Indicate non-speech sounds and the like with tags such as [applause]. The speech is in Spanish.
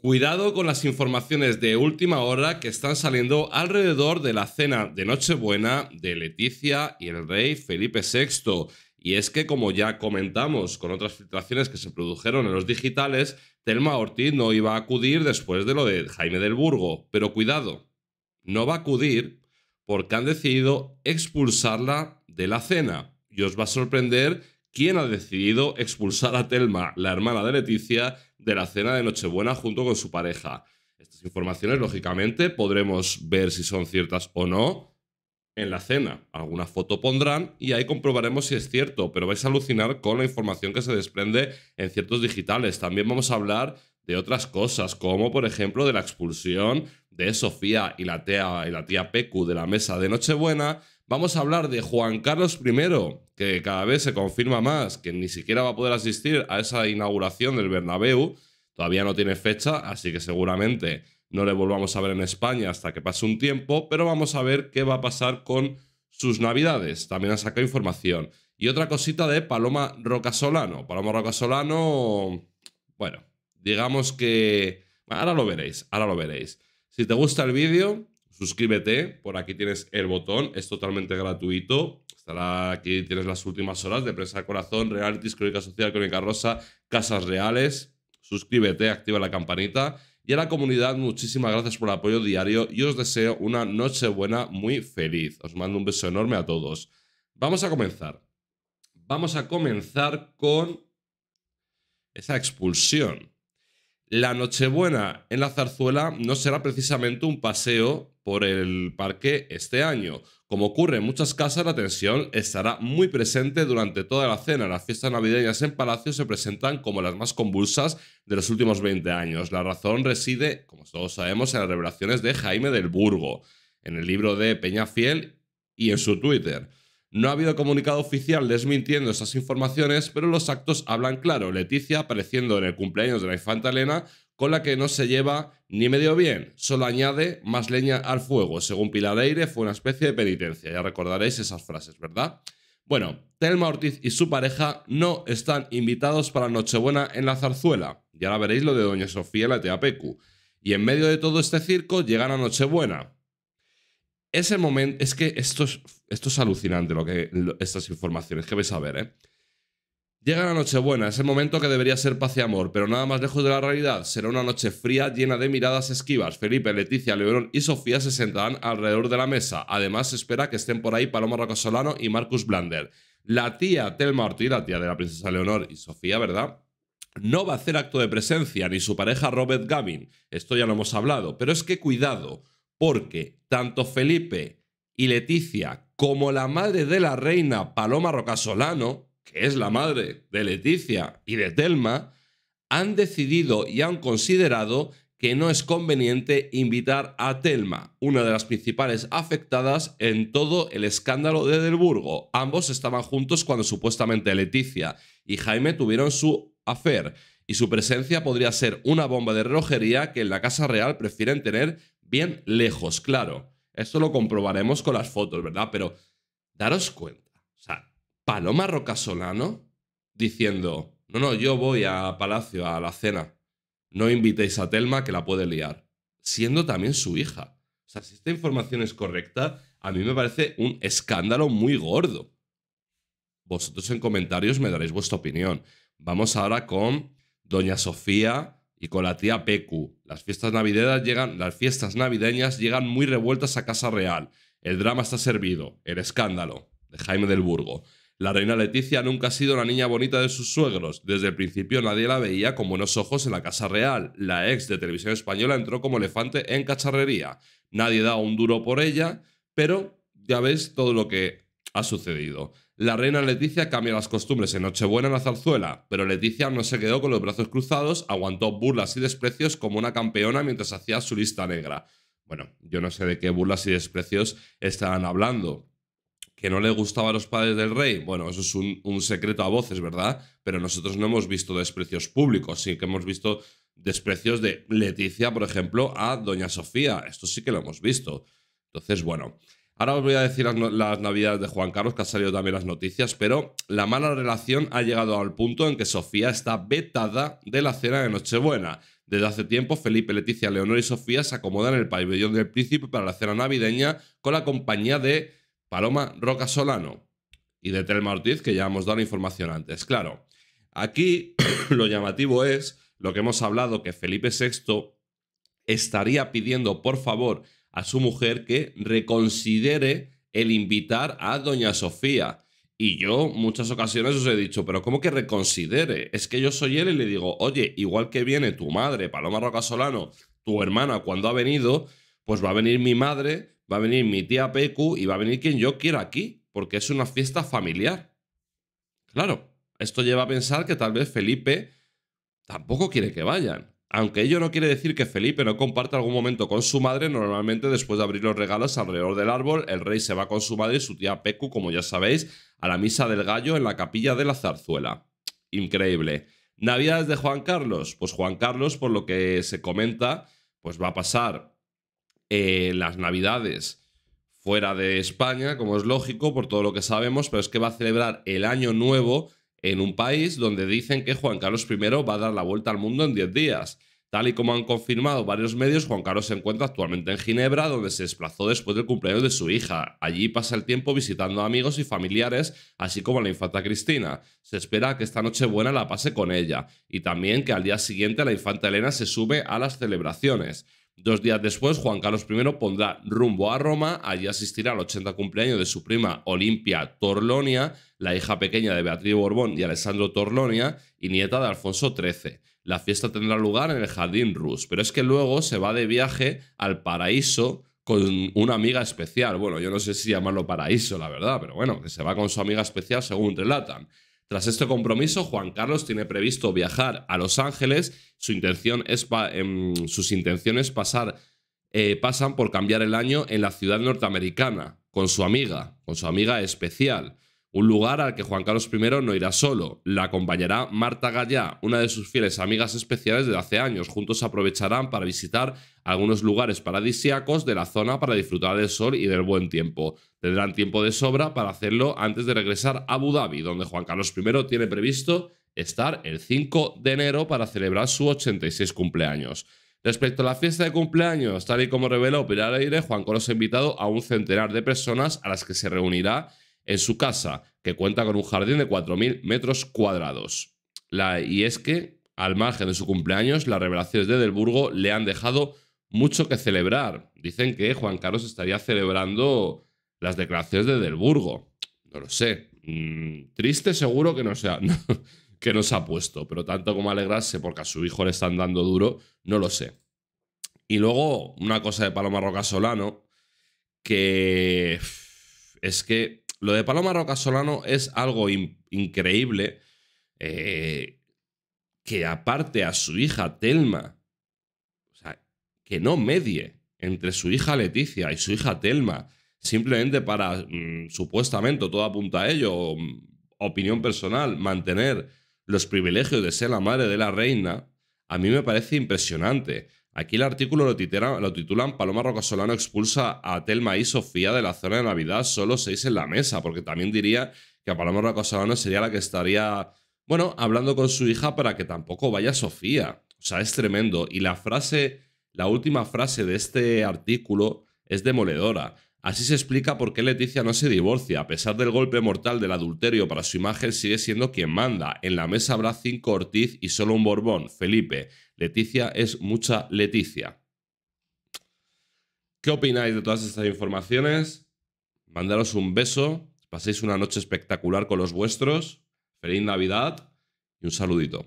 Cuidado con las informaciones de última hora que están saliendo alrededor de la cena de Nochebuena de Leticia y el rey Felipe VI. Y es que, como ya comentamos con otras filtraciones que se produjeron en los digitales, Telma Ortiz no iba a acudir después de lo de Jaime del Burgo. Pero cuidado, no va a acudir porque han decidido expulsarla de la cena. Y os va a sorprender quién ha decidido expulsar a Telma, la hermana de Leticia, de la cena de Nochebuena junto con su pareja. Estas informaciones, lógicamente, podremos ver si son ciertas o no en la cena. Alguna foto pondrán y ahí comprobaremos si es cierto, pero vais a alucinar con la información que se desprende en ciertos digitales. También vamos a hablar de otras cosas, como por ejemplo de la expulsión de Sofía y la tía, y la tía Pecu de la mesa de Nochebuena, Vamos a hablar de Juan Carlos I, que cada vez se confirma más que ni siquiera va a poder asistir a esa inauguración del Bernabéu. Todavía no tiene fecha, así que seguramente no le volvamos a ver en España hasta que pase un tiempo, pero vamos a ver qué va a pasar con sus navidades. También ha sacado información. Y otra cosita de Paloma Rocasolano. Paloma Rocasolano, bueno, digamos que... Ahora lo veréis, ahora lo veréis. Si te gusta el vídeo, suscríbete, por aquí tienes el botón, es totalmente gratuito. Estará aquí, tienes las últimas horas de Presa Corazón, Realities, Crónica Social, Crónica Rosa, Casas Reales. Suscríbete, activa la campanita. Y a la comunidad, muchísimas gracias por el apoyo diario y os deseo una noche buena muy feliz. Os mando un beso enorme a todos. Vamos a comenzar. Vamos a comenzar con esa expulsión. La Nochebuena en la zarzuela no será precisamente un paseo por el parque este año. Como ocurre en muchas casas, la tensión estará muy presente durante toda la cena. Las fiestas navideñas en Palacio se presentan como las más convulsas de los últimos 20 años. La razón reside, como todos sabemos, en las revelaciones de Jaime del Burgo, en el libro de Peña Fiel y en su Twitter. No ha habido comunicado oficial desmintiendo esas informaciones, pero los actos hablan claro. Leticia, apareciendo en el cumpleaños de la infanta Elena, con la que no se lleva ni medio bien, solo añade más leña al fuego. Según Pilar Aire, fue una especie de penitencia. Ya recordaréis esas frases, ¿verdad? Bueno, Telma Ortiz y su pareja no están invitados para Nochebuena en la zarzuela. Y ahora veréis lo de Doña Sofía en la pecu Y en medio de todo este circo llegan a Nochebuena. Ese momento, es que esto es, alucinante, lo que, estas informaciones que vais a ver, ¿eh? Llega la es el momento que debería ser paz y amor, pero nada más lejos de la realidad. Será una noche fría llena de miradas esquivas. Felipe, Leticia, Leonor y Sofía se sentarán alrededor de la mesa. Además, se espera que estén por ahí Paloma Rocasolano y Marcus Blander. La tía Telma Ortiz, la tía de la princesa Leonor y Sofía, ¿verdad? No va a hacer acto de presencia, ni su pareja Robert Gavin. Esto ya lo hemos hablado. Pero es que cuidado, porque tanto Felipe y Leticia como la madre de la reina Paloma Rocasolano que es la madre de Leticia y de Telma, han decidido y han considerado que no es conveniente invitar a Telma, una de las principales afectadas en todo el escándalo de Edelburgo. Ambos estaban juntos cuando supuestamente Leticia y Jaime tuvieron su afer, y su presencia podría ser una bomba de relojería que en la Casa Real prefieren tener bien lejos, claro. Esto lo comprobaremos con las fotos, ¿verdad? Pero daros cuenta Paloma Rocasolano diciendo, no, no, yo voy a Palacio a la cena, no invitéis a Telma que la puede liar, siendo también su hija. O sea, si esta información es correcta, a mí me parece un escándalo muy gordo. Vosotros en comentarios me daréis vuestra opinión. Vamos ahora con Doña Sofía y con la tía Pecu. Las fiestas navideñas llegan, las fiestas navideñas llegan muy revueltas a Casa Real. El drama está servido, el escándalo de Jaime del Burgo. La reina Leticia nunca ha sido la niña bonita de sus suegros. Desde el principio nadie la veía con buenos ojos en la Casa Real. La ex de televisión española entró como elefante en cacharrería. Nadie da un duro por ella, pero ya veis todo lo que ha sucedido. La reina Leticia cambia las costumbres en Nochebuena en la zarzuela, pero Leticia no se quedó con los brazos cruzados, aguantó burlas y desprecios como una campeona mientras hacía su lista negra. Bueno, yo no sé de qué burlas y desprecios estaban hablando, que no le gustaba a los padres del rey. Bueno, eso es un, secreto a voces, ¿verdad? Pero nosotros no hemos visto desprecios públicos, sí que hemos visto desprecios de Leticia, por ejemplo, a Doña Sofía. Esto sí que lo hemos visto. Entonces, bueno, ahora os voy a decir las, las navidades de Juan Carlos, que ha salido también las noticias, pero la mala relación ha llegado al punto en que Sofía está vetada de la cena de Nochebuena. Desde hace tiempo, Felipe, Leticia, Leonor y Sofía se acomodan en el pabellón del príncipe para la cena navideña con la compañía de Paloma Roca Solano y de Telma Ortiz, que ya hemos dado la información antes. Claro, aquí [clears throat] lo llamativo es lo que hemos hablado, que Felipe VI estaría pidiendo, por favor, a su mujer que reconsidere el invitar a Doña Sofía. Y yo muchas ocasiones os he dicho, pero ¿cómo que reconsidere? Es que yo soy él y le digo, oye, igual que viene tu madre, Paloma Roca Solano, tu hermana, cuando ha venido, pues va a venir mi madre, va a venir mi tía Pecu y va a venir quien yo quiera aquí, porque es una fiesta familiar. Claro, esto lleva a pensar que tal vez Felipe tampoco quiere que vayan. Aunque ello no quiere decir que Felipe no comparte algún momento con su madre, normalmente después de abrir los regalos alrededor del árbol, el rey se va con su madre y su tía Pecu, como ya sabéis, a la misa del gallo en la capilla de la zarzuela. Increíble. Navidades de Juan Carlos. Pues Juan Carlos, por lo que se comenta, pues va a pasar eh, las navidades fuera de España, como es lógico, por todo lo que sabemos, pero es que va a celebrar el año nuevo en un país donde dicen que Juan Carlos I va a dar la vuelta al mundo en 10 días. Tal y como han confirmado varios medios, Juan Carlos se encuentra actualmente en Ginebra, donde se desplazó después del cumpleaños de su hija. Allí pasa el tiempo visitando amigos y familiares, así como a la infanta Cristina. Se espera que esta noche buena la pase con ella, y también que al día siguiente la infanta Elena se sube a las celebraciones. Dos días después, Juan Carlos I pondrá rumbo a Roma, allí asistirá al 80 cumpleaños de su prima Olimpia Torlonia, la hija pequeña de Beatriz Borbón y Alessandro Torlonia, y nieta de Alfonso XIII. La fiesta tendrá lugar en el Jardín Rus, pero es que luego se va de viaje al paraíso con una amiga especial. Bueno, yo no sé si llamarlo paraíso, la verdad, pero bueno, que se va con su amiga especial según relatan. Tras este compromiso, Juan Carlos tiene previsto viajar a Los Ángeles. Su intención es em, sus intenciones pasar, eh, pasan por cambiar el año en la ciudad norteamericana, con su amiga, con su amiga especial un lugar al que Juan Carlos I no irá solo. La acompañará Marta Gallá, una de sus fieles amigas especiales de hace años. Juntos aprovecharán para visitar algunos lugares paradisíacos de la zona para disfrutar del sol y del buen tiempo. Tendrán tiempo de sobra para hacerlo antes de regresar a Abu Dhabi, donde Juan Carlos I tiene previsto estar el 5 de enero para celebrar su 86 cumpleaños. Respecto a la fiesta de cumpleaños, tal y como reveló Pilar Aire, Juan Carlos ha invitado a un centenar de personas a las que se reunirá en su casa, que cuenta con un jardín de 4.000 metros cuadrados. y es que, al margen de su cumpleaños, las revelaciones de Edelburgo le han dejado mucho que celebrar. Dicen que Juan Carlos estaría celebrando las declaraciones de Edelburgo. No lo sé. Mm, triste seguro [laughs] que no se ha puesto, pero tanto como alegrarse porque a su hijo le están dando duro, no lo sé. Y luego una cosa de Paloma Roca Solano, que es que lo de Paloma Roca Solano es algo increíble. Eh, que aparte a su hija Telma, o sea, que no medie entre su hija Leticia y su hija Telma, simplemente para, mm, supuestamente, todo apunta a ello, mm, opinión personal, mantener los privilegios de ser la madre de la reina, a mí me parece impresionante. Aquí el artículo lo, lo titulan Paloma Rocasolano expulsa a Telma y Sofía de la zona de Navidad, solo seis en la mesa, porque también diría que a Paloma Rocasolano sería la que estaría, bueno, hablando con su hija para que tampoco vaya Sofía. O sea, es tremendo. Y la frase, la última frase de este artículo es demoledora. Así se explica por qué Leticia no se divorcia. A pesar del golpe mortal del adulterio para su imagen, sigue siendo quien manda. En la mesa habrá cinco Ortiz y solo un Borbón, Felipe. Leticia es mucha Leticia. ¿Qué opináis de todas estas informaciones? Mandaros un beso. Paséis una noche espectacular con los vuestros. Feliz Navidad y un saludito.